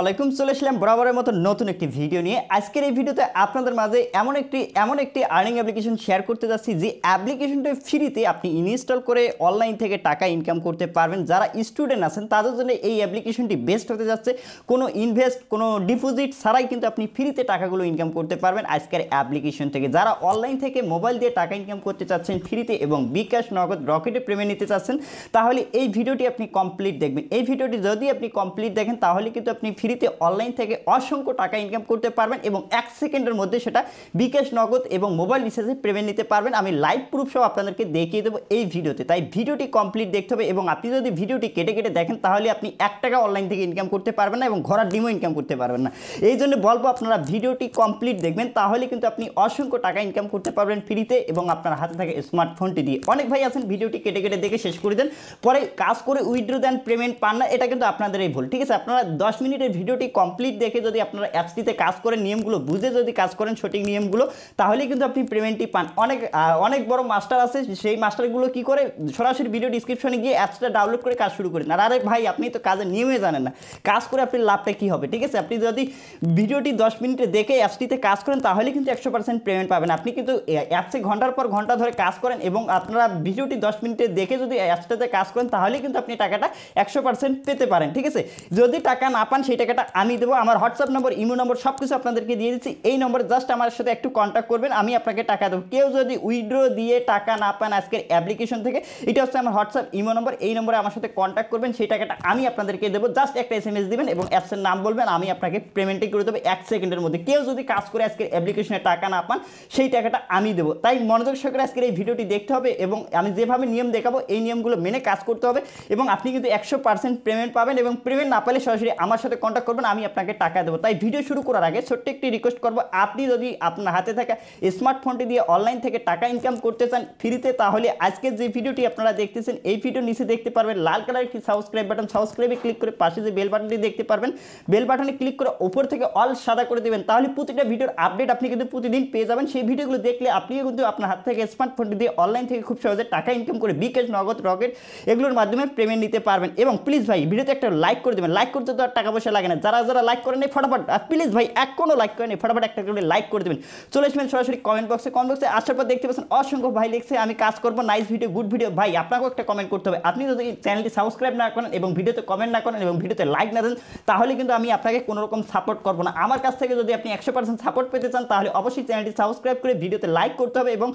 আলাইকুম চলে আসলাম বরাবরের মতো নতুন একটি ভিডিও নিয়ে আজকের এই ভিডিওতে আপনাদের মাঝে এমন একটি এমন একটি আর্নিং অ্যাপ্লিকেশন শেয়ার করতে যাচ্ছি যে অ্যাপ্লিকেশনটা ফ্রিতে আপনি ইনস্টল করে অনলাইন থেকে টাকা ইনকাম করতে পারবেন যারা স্টুডেন্ট আছেন তাদের জন্য এই অ্যাপ্লিকেশনটি বেস্ট হতে যাচ্ছে কোনো ইনভেস্ট কোনো ডিপোজিট ছাড়াই কিন্তু আপনি ফ্রিতে টাকাগুলো ইনকাম করতে পারবেন আজকের অ্যাপ্লিকেশন থেকে যারা অনলাইন থেকে মোবাইল দিয়ে টাকা ইনকাম করতে চাচ্ছেন ফ্রিতে এবং বিকাশ নগদ রকেটে পেমেন্ট নিতে চাচ্ছেন তাহলে এই ভিডিওটি আপনি কমপ্লিট দেখবেন এই ভিডিওটি যদি আপনি কমপ্লিট দেখেন তাহলে কিন্তু আপনি ফ্রিতে অনলাইন থেকে অসংখ্য টাকা ইনকাম করতে পারবেন এবং এক সেকেন্ডের মধ্যে সেটা বিকাশ নগদ এবং মোবাইল রিচার্জে পেমেন্ট নিতে পারবেন আমি লাইভ প্রুফ সব আপনাদেরকে দেখিয়ে দেবো এই ভিডিওতে তাই ভিডিওটি কমপ্লিট দেখতে হবে এবং আপনি যদি ভিডিওটি কেটে কেটে দেখেন তাহলে আপনি এক টাকা অনলাইন থেকে ইনকাম করতে পারবেন না এবং ঘরার ডিমও ইনকাম করতে পারবেন না এই জন্য বলবো আপনারা ভিডিওটি কমপ্লিট দেখবেন তাহলে কিন্তু আপনি অসংখ্য টাকা ইনকাম করতে পারবেন ফ্রিতে এবং আপনার হাতে থাকে স্মার্টফোনটি দিয়ে অনেক ভাই আছেন ভিডিওটি কেটে কেটে দেখে শেষ করে দেন পরে কাজ করে উইড্রো দেন পেমেন্ট পান না এটা কিন্তু আপনাদের এই ভুল ঠিক আছে আপনারা দশ মিনিটের ভিডিওটি কমপ্লিট দেখে যদি আপনারা অ্যাপসটিতে কাজ করেন নিয়মগুলো বুঝে যদি কাজ করেন সঠিক নিয়মগুলো তাহলে কিন্তু আপনি পেমেন্টটি পান অনেক অনেক বড় মাস্টার আছে সেই মাস্টারগুলো কি করে সরাসরি ভিডিও ডিসক্রিপশনে গিয়ে অ্যাপসটা ডাউনলোড করে কাজ শুরু করেন আর আরে ভাই আপনি তো কাজের নিয়মে জানেন না কাজ করে আপনি লাভটা কী হবে ঠিক আছে আপনি যদি ভিডিওটি দশ মিনিটে দেখে অ্যাপসটিতে কাজ করেন তাহলে কিন্তু একশো পার্সেন্ট পেমেন্ট পাবেন আপনি কিন্তু অ্যাপসে ঘন্টার পর ঘন্টা ধরে কাজ করেন এবং আপনারা ভিডিওটি দশ মিনিটে দেখে যদি অ্যাপসটাতে কাজ করেন তাহলে কিন্তু আপনি টাকাটা একশো পার্সেন্ট পেতে পারেন ঠিক আছে যদি টাকা না পান সেই এই টাকাটা আমি দেবো আমার হোয়াটসঅ্যাপ নম্বর ইমো নম্বর সব কিছু আপনাদেরকে দিয়ে দিচ্ছি এই নম্বরে জাস্ট আমার সাথে একটু কন্ট্যাক্ট করবেন আমি আপনাকে টাকা দেবো কেউ যদি উইড্রো দিয়ে টাকা না পান আজকের অ্যাপ্লিকেশন থেকে এটা হচ্ছে আমার হোয়াটসঅ্যাপ ইমো নম্বর এই নম্বরে আমার সাথে কন্ট্যাক্ট করবেন সেই টাকাটা আমি আপনাদেরকে দেবো জাস্ট একটা এস এম এস দেবেন এবং অ্যাপসের নাম বলবেন আমি আপনাকে পেমেন্টই করে দেবো এক সেকেন্ডের মধ্যে কেউ যদি কাজ করে আজকের অ্যাপ্লিকেশনে টাকা না পান সেই টাকাটা আমি দেবো তাই মনোযোগ সহকারে আজকের এই ভিডিওটি দেখতে হবে এবং আমি যেভাবে নিয়ম দেখাবো এই নিয়মগুলো মেনে কাজ করতে হবে এবং আপনি কিন্তু একশো পেমেন্ট পাবেন এবং পেমেন্ট না পেলে সরাসরি আমার সাথে কন্ট্যাক্ট করবেন আমি আপনাকে টাকা দেবো তাই ভিডিও শুরু করার আগে ছোট্ট একটি রিকোয়েস্ট করবো আপনি যদি আপনার হাতে থাকা স্মার্টফোনটি দিয়ে অনলাইন থেকে টাকা ইনকাম করতে চান ফ্রিতে তাহলে আজকে যে ভিডিওটি আপনারা দেখতেছেন এই ভিডিও নিচে দেখতে পারবেন লাল কালার একটি সাবস্ক্রাইব বাটন সাবস্ক্রাইবে ক্লিক করে পাশে যে বেল বাটনটি দেখতে পারবেন বেল বাটনে ক্লিক করে ওপর থেকে অল সাদা করে দেবেন তাহলে প্রতিটা ভিডিওর আপডেট আপনি কিন্তু প্রতিদিন পেয়ে যাবেন সেই ভিডিওগুলো দেখলে আপনিও কিন্তু আপনার হাত থেকে স্মার্টফোনটি দিয়ে অনলাইন থেকে খুব সহজে টাকা ইনকাম করে বিকাশ নগদ রকেট এগুলোর মাধ্যমে পেমেন্ট নিতে পারবেন এবং প্লিজ ভাই ভিডিওতে একটা লাইক করে দেবেন লাইক করতে তো আর টাকা পয়সা লাগে না যারা যারা লাইক করেন ফটাফট প্লিজ ভাই এক কোনো লাইক করেন ফটাফট একটা করে লাইক করে দেবেন চলে আসবেন সরাসরি কমেন্ট বক্সে কমেন্ট বক্সে আসার পর দেখতে পাচ্ছেন অসংখ্য ভাই লিখছে আমি কাজ করবো নাইস ভিডিও গুড ভিডিও ভাই আপনাকেও একটা কমেন্ট করতে হবে আপনি যদি চ্যানেলটি সাবস্ক্রাইব না করেন এবং ভিডিওতে কমেন্ট না করেন এবং ভিডিওতে লাইক না দেন তাহলে কিন্তু আমি আপনাকে কোনো রকম সাপোর্ট করবো না আমার কাছ থেকে যদি আপনি একশো পার্সেন্ট সাপোর্ট পেতে চান তাহলে অবশ্যই চ্যানেলটি সাবস্ক্রাইব করে ভিডিওতে লাইক করতে হবে এবং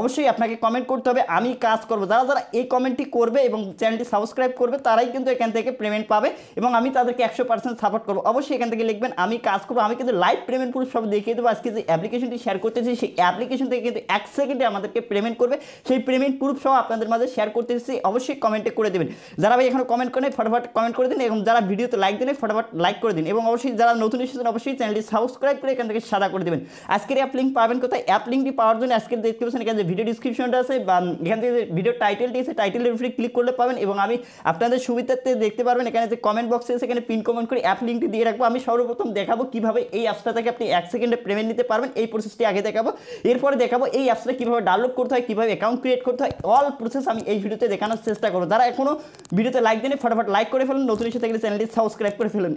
অবশ্যই আপনাকে কমেন্ট করতে হবে আমি কাজ করবো যারা যারা এই কমেন্টটি করবে এবং চ্যানেলটি সাবস্ক্রাইব করবে তারাই কিন্তু এখান থেকে পেমেন্ট পাবে এবং আমি তাদেরকে একশো পার্সেন্ট সাপোর্ট করবো অবশ্যই এখান থেকে লিখবেন আমি কাজ করবো আমি কিন্তু লাইভ পেমেন্ট প্রুফ সব দেখিয়ে দেবো আজকে যে অ্যাপ্লিকেশনটি শেয়ার করতেছি সেই অ্যাপ্লিকেশন থেকে কিন্তু এক সেকেন্ডে আমাদেরকে পেমেন্ট করবে সেই পেমেন্ট প্রুফ সহ আপনাদের মাঝে শেয়ার করতেছি অবশ্যই কমেন্টে করে দেবেন যারা ভাই এখানে কমেন্ট করেন ফটোফট কমেন্ট করে দিন এবং যারা ভিডিওতে লাইক দিন ফটোফট লাইক করে দিন এবং অবশ্যই যারা নতুন এসেছেন অবশ্যই চ্যানেলটি সাবস্ক্রাইব করে এখান থেকে সাদা করে দেবেন আজকের অ্যাপ লিঙ্ক পাবেন কোথায় অ্যাপ লিঙ্কটি পাওয়ার জন্য আজকে দেখতে পাচ্ছেন এখানে যে ভিডিও ডিসক্রিপশনটা আছে বা এখান থেকে ভিডিও টাইটেলটি আছে টাইটেলের উপরে ক্লিক করলে পাবেন এবং আমি আপনাদের সুবিধার্থে দেখতে পারবেন এখানে যে কমেন্ট বক্সে সেখানে পিন কমেন্ট করে অ্যাপ লিঙ্কটি দিয়ে রাখবো আমি সর্বপ্রথম দেখাবো কিভাবে এই অ্যাপসটা থেকে আপনি এক সেকেন্ডে পেমেন্ট নিতে পারবেন এই প্রসেসটি আগে দেখাবো এরপরে দেখাবো এই অ্যাপসটা কীভাবে ডাউনলোড করতে হয় কীভাবে অ্যাকাউন্ট ক্রিয়েট করতে হয় অল প্রসেস আমি এই ভিডিওতে দেখানোর চেষ্টা করবো যারা এখনও ভিডিওতে লাইক দেন ফটাফট লাইক করে ফেলুন নতুন এসে থাকলে চ্যানেলটি সাবস্ক্রাইব করে ফেলুন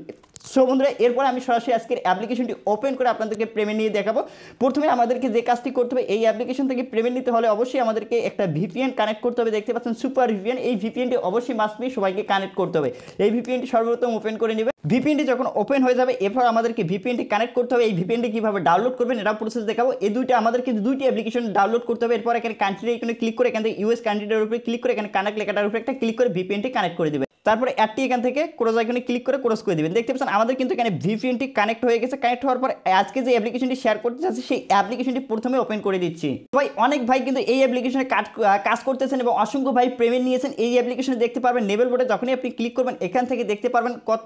সো বন্ধুরা এরপর আমি সরাসরি আজকের অ্যাপ্লিকেশনটি ওপেন করে আপনাদেরকে পেমেন্ট নিয়ে দেখাবো প্রথমে আমাদেরকে যে কাজটি করতে হবে এই অ্যাপ্লিকেশন থেকে পেমেন্ট নিতে হলে অবশ্যই আমাদেরকে একটা ভিপিএন কানেক্ট করতে হবে দেখতে পাচ্ছেন সুপার ভিপিএন এই ভিপিএনটি অবশ্যই মাস্ট বি সবাইকে কানেক্ট করতে হবে এই ভিপিএনটি সর্বপ্রথম ওপেন করে নেবে ভিপিএনটি যখন ওপেন হয়ে যাবে এরপর আমাদেরকে ভিপিএনটি কানেক্ট করতে হবে এই ভিপিএনটি কীভাবে ডাউনলোড করবেন এটা প্রসেস দেখাবো এই দুইটা আমাদেরকে দুইটি অ্যাপ্লিকেশন ডাউনলোড করতে হবে এরপর এখানে কান্ট্রি এখানে ক্লিক করে এখান থেকে ইউএস কান্ট্রিটার উপরে ক্লিক করে এখানে কানেক্ট লেখাটার উপরে একটা ক্লিক করে ভিপিএনটি কানেক্ট করে দেবে তারপরে অ্যাডটি এখান থেকে ক্রোজ আইকনে ক্লিক করে ক্রোজ করে দেবেন দেখতে পাচ্ছেন আমাদের কিন্তু এখানে ভিপিএনটি কানেক্ট হয়ে গেছে কানেক্ট হওয়ার পর আজকে যে অ্যাপ্লিকেশনটি শেয়ার করতে চাচ্ছি সেই অ্যাপ্লিকেশনটি প্রথমে ওপেন করে দিচ্ছি ভাই অনেক ভাই কিন্তু এই অ্যাপ্লিকেশনে কাজ করতেছেন এবং অসংখ্য ভাই পেমেন্ট নিয়েছেন এই অ্যাপ্লিকেশনে দেখতে পারবেন নেবেল বোর্ডে যখনই আপনি ক্লিক করবেন এখান থেকে দেখতে পারবেন কত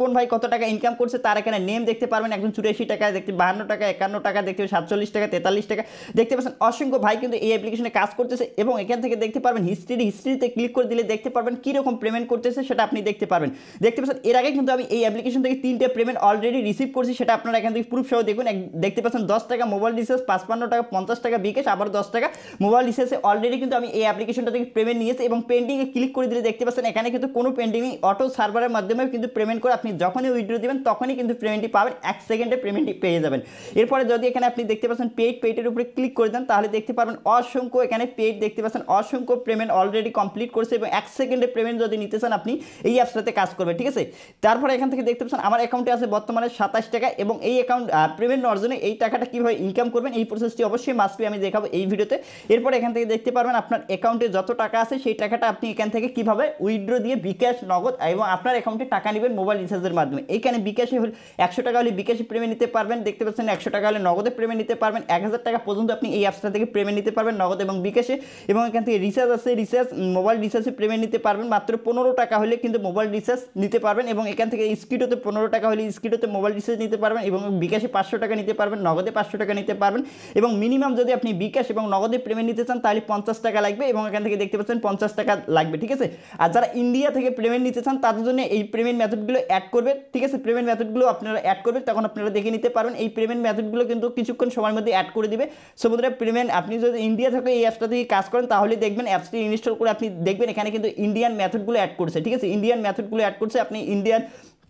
কোন ভাই কত টাকা ইনকাম করছে তার এখানে নেম দেখতে পারবেন একজন চুরাশি টাকা দেখতে বাহান্ন টাকা একান্ন টাকা দেখতে সাতচল্লিশ টাকা তেতাল্লিশ টাকা দেখতে পাচ্ছেন অসংখ্য ভাই কিন্তু এই অ্যাপ্লিকেশনে কাজ করতেছে এবং এখান থেকে দেখতে পারবেন হিস্ট্রি হিস্ট্রিতে ক্লিক করে দিলে দেখতে পারবেন কীরকম পেমেন্ট করতেছে সেটা আপনি দেখতে পারবেন দেখতে পাচ্ছেন এর আগে কিন্তু আমি এই অ্যাপ্লিকেশন থেকে তিনটে পেমেন্ট অলরেডি রিসিভ করছি সেটা আপনারা এখান থেকে প্রুফ সহ দেখুন দেখতে পাচ্ছেন দশ টাকা মোবাইল রিচার্জ পাঁচপান্ন টাকা পঞ্চাশ টাকা বিকেশ আবার দশ টাকা মোবাইল রিচার্জে অলরেডি কিন্তু আমি এই অ্যাপ্লিকেশনটা থেকে পেমেন্ট নিয়েছি এবং পেন্ডিংয়ে ক্লিক করে দিলে দেখতে পাচ্ছেন এখানে কিন্তু কোনো পেন্ডিং অটো সার্ভারের মাধ্যমে কিন্তু পেমেন্ট করে আপনি যখনই উইড্রো দেবেন তখনই কিন্তু পেমেন্টটি পাবেন এক সেকেন্ডে পেমেন্টটি পেয়ে যাবেন এরপরে যদি এখানে আপনি দেখতে পাচ্ছেন পেড পেটের উপরে ক্লিক করে দেন তাহলে দেখতে পারবেন অসংখ্য এখানে পেড দেখতে পাচ্ছেন অসংখ্য পেমেন্ট অলরেডি কমপ্লিট করছে এবং এক সেকেন্ডে পেমেন্ট যদি নিতে চান আপনি আপনি এই অ্যাপসটাতে কাজ করবে ঠিক আছে তারপরে এখান থেকে দেখতে পাচ্ছেন আমার অ্যাকাউন্টে আছে বর্তমানে সাতাশ টাকা এবং এই অ্যাকাউন্ট পেমেন্ট অর্জনে এই টাকাটা কীভাবে ইনকাম করবেন এই প্রসেসটি অবশ্যই মাসবি আমি দেখাবো এই ভিডিওতে এরপর এখান থেকে দেখতে পারবেন আপনার অ্যাকাউন্টে যত টাকা আছে সেই টাকাটা আপনি এখান থেকে কীভাবে উইড্রো দিয়ে বিকাশ নগদ এবং আপনার অ্যাকাউন্টে টাকা নেবেন মোবাইল রিচার্জের মাধ্যমে এখানে বিকাশে হলে একশো টাকা হলে বিকাশে পেমেন্ট নিতে পারবেন দেখতে পাচ্ছেন একশো টাকা হলে নগদে পেমেন্ট নিতে পারবেন এক হাজার টাকা পর্যন্ত আপনি এই অ্যাপসটা থেকে পেমেন্ট নিতে পারবেন নগদ এবং বিকাশে এবং এখান থেকে রিচার্জ আছে রিচার্জ মোবাইল রিচার্জে পেমেন্ট নিতে পারবেন মাত্র পনেরো টাকা হলে কিন্তু মোবাইল রিচার্জ নিতে পারবেন এবং এখান থেকে স্কিডোতে পনেরো টাকা হলে স্কিডোতে মোবাইল রিচার্জ নিতে পারবেন এবং বিকাশে পাঁচশো টাকা নিতে পারবেন নগদে পাঁচশো টাকা নিতে পারবেন এবং মিনিমাম যদি আপনি বিকাশ এবং নগদে পেমেন্ট নিতে চান তাহলে পঞ্চাশ টাকা লাগবে এবং এখান থেকে দেখতে পাচ্ছেন পঞ্চাশ টাকা লাগবে ঠিক আছে আর যারা ইন্ডিয়া থেকে পেমেন্ট নিতে চান তাদের জন্য এই পেমেন্ট মেথডগুলো অ্যাড করবে ঠিক আছে পেমেন্ট মেথডগুলো আপনারা অ্যাড করবে তখন আপনারা দেখে নিতে পারবেন এই পেমেন্ট মেথডগুলো কিন্তু কিছুক্ষণ সময়ের মধ্যে অ্যাড করে দিবে সো বন্ধুরা পেমেন্ট আপনি যদি ইন্ডিয়া থেকে এই অ্যাপসটা থেকে কাজ করেন তাহলে দেখবেন অ্যাপসটি ইনস্টল করে আপনি দেখবেন এখানে কিন্তু ইন্ডিয়ান মেথডগুলো অ্যাড করছে ঠিক আছে ইন্ডিয়ান ম্যাথডগুলো অ্যাড করছে আপনি ইন্ডিয়ান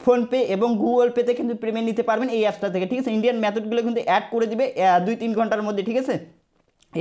ফোনপে এবং গুগল পেতে কিন্তু পেমেন্ট নিতে পারবেন এই অ্যাপসটা থেকে ঠিক আছে ইন্ডিয়ান ম্যাথডগুলো কিন্তু অ্যাড করে দিবে দুই তিন ঘন্টার মধ্যে ঠিক আছে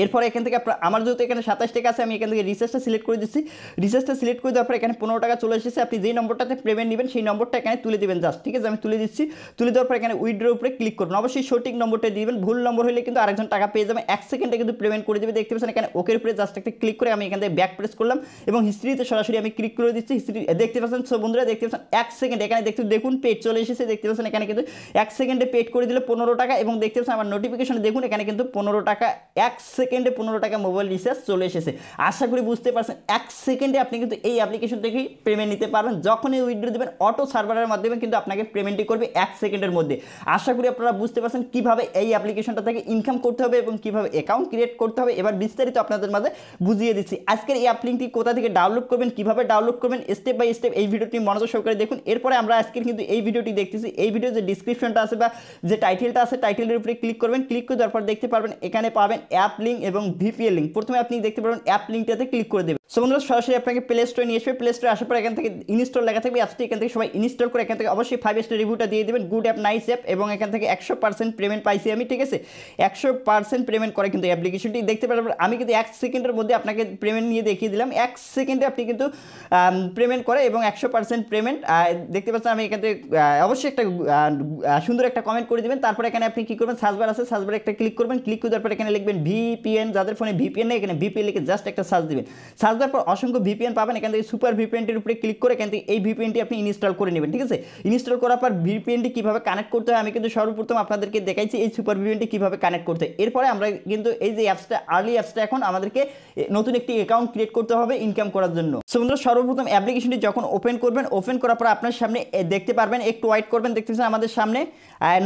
এরপরে এখান থেকে আমার যেহেতু এখানে সাতাশ টাকা আছে আমি এখান থেকে রিচার্জটা সিলেক্ট করে দিচ্ছি রিচার্জটা সিলেক্ট করে দেওয়ার পর এখানে পনেরো টাকা চলে এসেছে আপনি যেই নম্বরটাতে পেমেন্ট নেবেন সেই নম্বরটা এখানে তুলে দেবেন জাস্ট ঠিক আছে আমি তুলে দিচ্ছি তুলে দেওয়ার পর এখানে উইড্রোর উপরে ক্লিক করুন অবশ্যই সঠিক নম্বরটা দিবেন ভুল নম্বর হলে কিন্তু আরেকজন টাকা পেয়ে যাবে এক সেকেন্ডে কিন্তু পেমেন্ট করে দেবে দেখতে পাচ্ছেন এখানে ওকের উপরে জাস্ট একটা ক্লিক করে আমি এখান থেকে ব্যাক প্রেস করলাম এবং হিস্ট্রিতে সরাসরি আমি ক্লিক করে দিচ্ছি হিস্ট্রি দেখতে পাচ্ছেন সব বন্ধুরা দেখতে পাচ্ছেন এক সেকেন্ড এখানে দেখতে দেখুন পেড চলে এসেছে দেখতে পাচ্ছেন এখানে কিন্তু এক সেকেন্ডে পেড করে দিলে পনেরো টাকা এবং দেখতে পাচ্ছেন আমার নোটিফিকেশন দেখুন এখানে কিন্তু পনেরো টাকা এক সেকেন্ডে পনেরো টাকা মোবাইল রিচার্জ চলে এসেছে আশা করি বুঝতে পারছেন এক সেকেন্ডে আপনি কিন্তু এই অ্যাপ্লিকেশন থেকেই পেমেন্ট নিতে পারবেন যখনই উইড্রো দেবেন অটো সার্ভারের মাধ্যমে কিন্তু আপনাকে পেমেন্টটি করবে এক সেকেন্ডের মধ্যে আশা করি আপনারা বুঝতে পারছেন কীভাবে এই অ্যাপ্লিকেশনটা থেকে ইনকাম করতে হবে এবং কীভাবে অ্যাকাউন্ট ক্রিয়েট করতে হবে এবার বিস্তারিত আপনাদের মাঝে বুঝিয়ে দিচ্ছি আজকের এই অ্যাপলিংটি কোথা থেকে ডাউনলোড করবেন কীভাবে ডাউনলোড করবেন স্টেপ বাই স্টেপ এই ভিডিওটি মনোযোগ সহকারে দেখুন এরপরে আমরা আজকের কিন্তু এই ভিডিওটি দেখতেছি এই ভিডিও যে ডিসক্রিপশনটা আছে বা যে টাইটেলটা আছে টাইটেলের উপরে ক্লিক করবেন ক্লিক করে তারপর দেখতে পারবেন এখানে পাবেন অ্যাপ লিঙ্ক এবং ভিপিএল লিঙ্ক প্রথমে আপনি দেখতে পাবেন অ্যাপ লিঙ্কটাতে ক্লিক করে দেবেন সো বন্ধুরা সরাসরি আপনাকে প্লে স্টোরে নিয়ে আসবে প্লে স্টোরে আসার পর এখান থেকে ইনস্টল লেখা থাকবে অ্যাপটি এখান থেকে সবাই ইনস্টল করে এখান থেকে অবশ্যই ফাইভ স্টার রিভিউটা দিয়ে দেবেন গুড অ্যাপ নাইস অ্যাপ এবং এখান থেকে একশো পার্সেন্ট পেমেন্ট পাইছি আমি ঠিক আছে একশো পার্সেন্ট পেমেন্ট করে কিন্তু অ্যাপ্লিকেশনটি দেখতে পারবেন আমি কিন্তু এক সেকেন্ডের মধ্যে আপনাকে পেমেন্ট নিয়ে দেখিয়ে দিলাম এক সেকেন্ডে আপনি কিন্তু পেমেন্ট করে এবং একশো পার্সেন্ট পেমেন্ট দেখতে পাচ্ছেন আমি এখান থেকে অবশ্যই একটা সুন্দর একটা কমেন্ট করে দেবেন তারপরে এখানে আপনি কী করবেন সার্চবার আছে সার্চবার একটা ক্লিক করবেন ক্লিক করে তারপরে এখানে লিখবেন ভি ভিপিএন যাদের ফোনে ভিপিএন নেই এখানে ভিপিএন লিখে জাস্ট একটা সার্চ দেবেন সার্চ দেওয়ার পর অসংখ্য ভিপিএন পাবেন এখান থেকে সুপার ভিপিএনটির উপরে ক্লিক করে এখান থেকে এই ভিপিএনটি আপনি ইনস্টল করে নেবেন ঠিক আছে ইনস্টল করার পর ভিপিএনটি কীভাবে কানেক্ট করতে হয় আমি কিন্তু সর্বপ্রথম আপনাদেরকে দেখাইছি এই সুপার ভিপিএনটি কীভাবে কানেক্ট করতে হয় এরপরে আমরা কিন্তু এই যে অ্যাপসটা আর্লি অ্যাপসটা এখন আমাদেরকে নতুন একটি অ্যাকাউন্ট ক্রিয়েট করতে হবে ইনকাম করার জন্য সো বন্ধুরা সর্বপ্রথম অ্যাপ্লিকেশনটি যখন ওপেন করবেন ওপেন করার পর আপনার সামনে দেখতে পারবেন একটু ওয়াইট করবেন দেখতে পাচ্ছেন আমাদের সামনে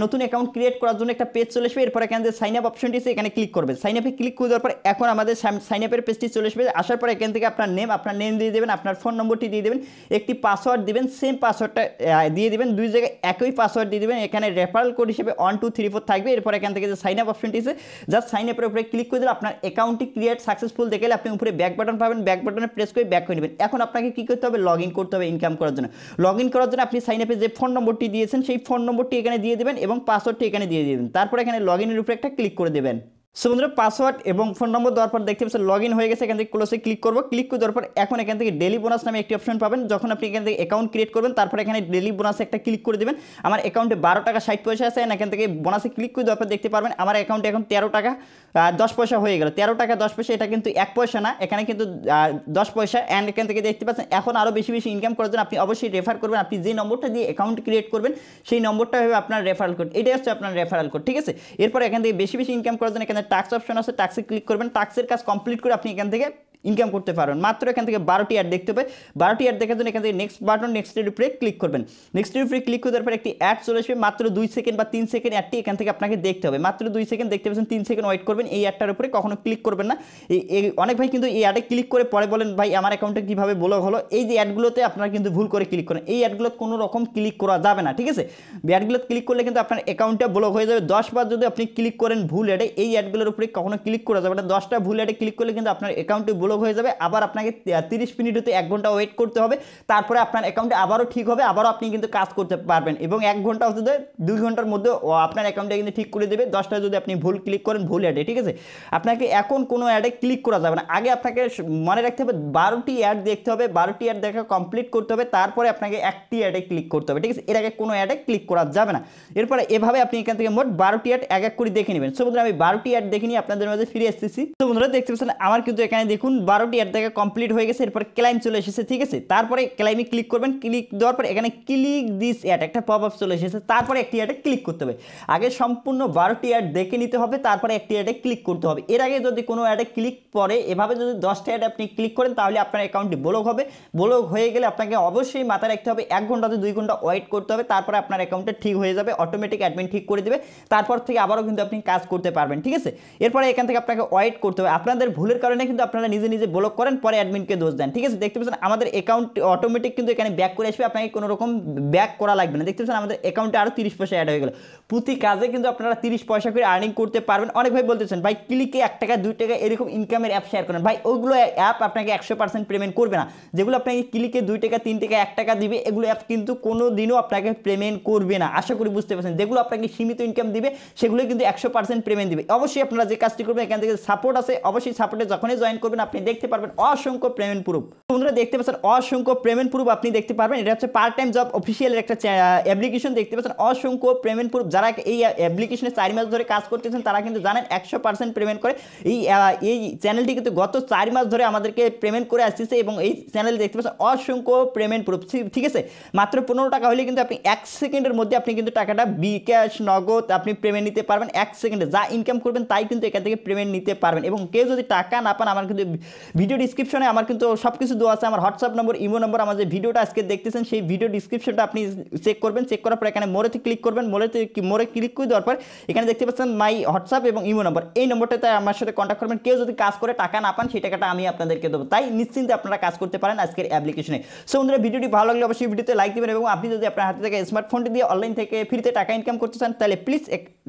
নতুন অ্যাকাউন্ট ক্রিয়েট করার জন্য একটা পেজ চলে আসবে এরপরে এখানে যে সাইন আপ অপশনটি আছে এখানে ক্লিক করবেন সাইন আপে ক্লিক করে দেওয়ার পর এখন আমাদের সাইন আপের পেজটি চলে আসবে আসার পর এখান থেকে আপনার নেম আপনার নেম দিয়ে দেবেন আপনার ফোন নম্বরটি দিয়ে দেবেন একটি পাসওয়ার্ড দিবেন সেম পাসওয়ার্ডটা দিয়ে দেবেন দুই জায়গায় একই পাসওয়ার্ড দিয়ে দেবেন এখানে রেফারেল কোড হিসেবে ওয়ান টু থ্রি ফোর থাকবে এরপর এখান থেকে যে সাইন আপ অপশনটি আছে জাস্ট সাইন আপের উপরে ক্লিক করে দিলে আপনার অ্যাকাউন্টটি ক্রিয়েট সাকসেসফুল দেখে আপনি উপরে ব্যাক বাটন পাবেন ব্যাক বাটনে প্রেস করে ব্যাক করে নেবেন এখন আপনাকে কী করতে হবে লগ ইন করতে হবে ইনকাম করার জন্য লগ ইন করার জন্য আপনি সাইন আপে যে ফোন নম্বরটি দিয়েছেন সেই ফোন নম্বরটি এখানে দিয়ে দেবেন এবং পাসওয়ার্ডটি এখানে দিয়ে দেবেন তারপর এখানে লগ ইনের উপরে একটা ক্লিক করে দেবেন সো বন্ধুরা পাসওয়ার্ড এবং ফোন নম্বর দেওয়ার পর দেখতে পাচ্ছেন লগ হয়ে গেছে এখান থেকে ক্লোসে ক্লিক করবো ক্লিক করে দেওয়ার পর এখন এখান থেকে ডেলি বোনাস নামে একটি অপশন পাবেন যখন আপনি এখান থেকে অ্যাকাউন্ট ক্রিয়েট করবেন তারপর এখানে ডেলি বোনাস একটা ক্লিক করে দেবেন আমার অ্যাকাউন্টে বারো টাকা ষাট পয়সা আছে এখান থেকে বোনাসে ক্লিক করে দেওয়ার পর দেখতে পারবেন আমার অ্যাকাউন্টে এখন তেরো টাকা দশ পয়সা হয়ে গেল তেরো টাকা দশ পয়সা এটা কিন্তু এক পয়সা না এখানে কিন্তু দশ পয়সা অ্যান্ড এখান থেকে দেখতে পাচ্ছেন এখন আরও বেশি বেশি ইনকাম করার জন্য আপনি অবশ্যই রেফার করবেন আপনি যে নম্বরটা দিয়ে অ্যাকাউন্ট ক্রিয়েট করবেন সেই নম্বরটা হবে আপনার রেফারাল কোড এটাই হচ্ছে আপনার রেফারাল কোড ঠিক আছে এরপর এখান থেকে বেশি বেশি ইনকাম করার জন্য এখানে ট্যাক্স অপশন আছে ট্যাক্সে ক্লিক করবেন ট্যাক্সের কাজ কমপ্লিট করে আপনি এখান থেকে ইনকাম করতে পারবেন মাত্র এখান থেকে বারোটি অ্যাড দেখতে পাবে বারোটি অ্যাড দেখার জন্য এখান থেকে নেক্সট বাটন এর উপরে ক্লিক করবেন নেক্সট এর উপরে ক্লিক করার পর একটি অ্যাড চলে আসবে মাত্র দুই সেকেন্ড বা তিন সেকেন্ড অ্যাডটি এখান থেকে আপনাকে দেখতে হবে মাত্র দুই সেকেন্ড দেখতে পাচ্ছেন তিন সেকেন্ড ওয়েট করবেন এই অ্যাডটার উপরে কখনো ক্লিক করবেন না এই অনেক ভাই কিন্তু এই অ্যাডে ক্লিক করে পরে বলেন ভাই আমার অ্যাকাউন্টে কীভাবে ব্লক হলো এই যে অ্যাডগুলোতে আপনারা কিন্তু ভুল করে ক্লিক করেন এই অ্যাডগুলো কোনো রকম ক্লিক করা যাবে না ঠিক আছে অ্যাডগুলো ক্লিক করলে কিন্তু আপনার অ্যাকাউন্টটা ব্লক হয়ে যাবে দশবার যদি আপনি ক্লিক করেন ভুল অ্যাডে এই অ্যাডগুলোর উপরে কখনো ক্লিক করা যাবে না দশটা ভুল অ্যাডে ক্লিক করলে কিন্তু আপনার অ্যাকাউন্টে ব্লক ব্লক হয়ে যাবে আবার আপনাকে তিরিশ মিনিট হতে এক ঘন্টা ওয়েট করতে হবে তারপরে আপনার অ্যাকাউন্টে আবারও ঠিক হবে আবারও আপনি কিন্তু কাজ করতে পারবেন এবং এক ঘন্টা হতে দুই ঘন্টার মধ্যে আপনার অ্যাকাউন্টে কিন্তু ঠিক করে দেবে দশটা যদি আপনি ভুল ক্লিক করেন ভুল অ্যাডে ঠিক আছে আপনাকে এখন কোনো অ্যাডে ক্লিক করা যাবে না আগে আপনাকে মনে রাখতে হবে বারোটি অ্যাড দেখতে হবে বারোটি অ্যাড দেখা কমপ্লিট করতে হবে তারপরে আপনাকে একটি অ্যাডে ক্লিক করতে হবে ঠিক আছে এর আগে কোনো অ্যাডে ক্লিক করা যাবে না এরপরে এভাবে আপনি এখান থেকে মোট বারোটি অ্যাড এক এক করে দেখে নেবেন সো বন্ধুরা আমি বারোটি অ্যাড দেখিনি আপনাদের মাঝে ফিরে এসেছি তো বন্ধুরা দেখতে পাচ্ছেন আমার কিন্তু এখানে দেখুন বারোটি এর থেকে কমপ্লিট হয়ে গেছে এরপর ক্লাইম চলে এসেছে ঠিক আছে তারপরে ক্লাইমে ক্লিক করবেন ক্লিক দেওয়ার পর এখানে ক্লিক দিস অ্যাড একটা পপ আপ চলে এসেছে তারপরে একটি অ্যাডে ক্লিক করতে হবে আগে সম্পূর্ণ বারোটি অ্যাড দেখে নিতে হবে তারপরে একটি অ্যাডে ক্লিক করতে হবে এর আগে যদি কোনো অ্যাডে ক্লিক পরে এভাবে যদি দশটা অ্যাড আপনি ক্লিক করেন তাহলে আপনার অ্যাকাউন্টটি ব্লক হবে ব্লক হয়ে গেলে আপনাকে অবশ্যই মাথায় রাখতে হবে এক ঘন্টাতে দুই ঘন্টা ওয়েট করতে হবে তারপরে আপনার অ্যাকাউন্টটা ঠিক হয়ে যাবে অটোমেটিক অ্যাডমিন ঠিক করে দেবে তারপর থেকে আবারও কিন্তু আপনি কাজ করতে পারবেন ঠিক আছে এরপরে এখান থেকে আপনাকে ওয়েট করতে হবে আপনাদের ভুলের কারণে কিন্তু আপনারা নিজে নিজে নিজে ব্লক করেন পরে অ্যাডমিনকে দোষ দেন ঠিক আছে দেখতে পাচ্ছেন আমাদের অ্যাকাউন্ট অটোমেটিক কিন্তু এখানে ব্যাক করে আসবে আপনাকে কোনো রকম ব্যাক করা লাগবে না দেখতে পাচ্ছেন আমাদের অ্যাকাউন্টে আরও তিরিশ পয়সা অ্যাড হয়ে গেল প্রতি কাজে কিন্তু আপনারা তিরিশ পয়সা করে আর্নিং করতে পারবেন অনেক ভাই বলতেছেন ভাই ক্লিকে এক টাকা দুই টাকা এরকম ইনকামের অ্যাপ শেয়ার করেন ভাই ওগুলো অ্যাপ আপনাকে একশো পার্সেন্ট পেমেন্ট করবে না যেগুলো আপনাকে ক্লিকে দুই টাকা তিন টাকা এক টাকা দিবে এগুলো অ্যাপ কিন্তু কোনো দিনও আপনাকে পেমেন্ট করবে না আশা করি বুঝতে পারছেন যেগুলো আপনাকে সীমিত ইনকাম দিবে সেগুলো কিন্তু একশো পার্সেন্ট পেমেন্ট দিবে অবশ্যই আপনারা যে কাজটি করবেন এখান থেকে সাপোর্ট আছে অবশ্যই সাপোর্টে যখনই জয়েন করবেন আপনি আপনি দেখতে পারবেন অসংখ্য প্রেমেন প্রুফ বন্ধুরা দেখতে পাচ্ছেন অসংখ্য প্রেমেন্ট প্রুফ আপনি দেখতে পারবেন এটা হচ্ছে পার্ট টাইম জব অফিসিয়ালের একটা অ্যাপ্লিকেশন দেখতে পাচ্ছেন অসংখ্য প্রেমেন্ট প্রুফ যারা এই অ্যাপ্লিকেশনে চার মাস ধরে কাজ করতেছেন তারা কিন্তু জানেন একশো পার্সেন্ট পেমেন্ট করে এই এই চ্যানেলটি কিন্তু গত চার মাস ধরে আমাদেরকে পেমেন্ট করে আসতেছে এবং এই চ্যানেল দেখতে পাচ্ছেন অসংখ্য পেমেন্ট প্রুফ ঠিক আছে মাত্র পনেরো টাকা হলে কিন্তু আপনি এক সেকেন্ডের মধ্যে আপনি কিন্তু টাকাটা বিকাশ নগদ আপনি পেমেন্ট নিতে পারবেন এক সেকেন্ডে যা ইনকাম করবেন তাই কিন্তু এখান থেকে পেমেন্ট নিতে পারবেন এবং কেউ যদি টাকা না পান আমার কিন্তু ভিডিও ডিসক্রিপশনে আমার কিন্তু সব কিছু দেওয়া আছে আমার হোয়াটসঅ্যাপ নম্বর ইমো নম্বর আমার যে ভিডিওটা আজকে দেখতেছেন সেই ভিডিও ডিসক্রিপশনটা আপনি চেক করবেন চেক করার পর এখানে মোড়েতে ক্লিক করবেন মোড়েতে মোড়ে ক্লিক করে দেওয়ার পর এখানে দেখতে পাচ্ছেন মাই হোয়াটসঅ্যাপ এবং ইমো নম্বর এই নম্বরটাতে আমার সাথে কন্ট্যাক্ট করবেন কেউ যদি কাজ করে টাকা না পান সেই টাকাটা আমি আপনাদেরকে দেবো তাই নিশ্চিন্তে আপনারা কাজ করতে পারেন আজকের অ্যাপ্লিকেশনে সো বন্ধুরা ভিডিওটি ভালো লাগলে অবশ্যই ভিডিওতে লাইক দেবেন এবং আপনি যদি আপনার হাতে থেকে স্মার্টফোনটি দিয়ে অনলাইন থেকে ফ্রিতে টাকা ইনকাম করতে চান তাহলে প্লিজ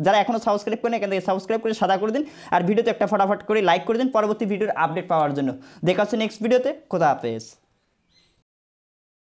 যারা এখনও সাবস্ক্রাইব করেন এখান থেকে সাবস্ক্রাইব করে সাদা করে দিন আর ভিডিওতে একটা ফটাফট করে লাইক করে দিন পরবর্তী ভিডিওর আপডেট পাওয়ার পাওয়ার জন্য দেখাচ্ছি নেক্সট ভিডিওতে খোদা হাফেজ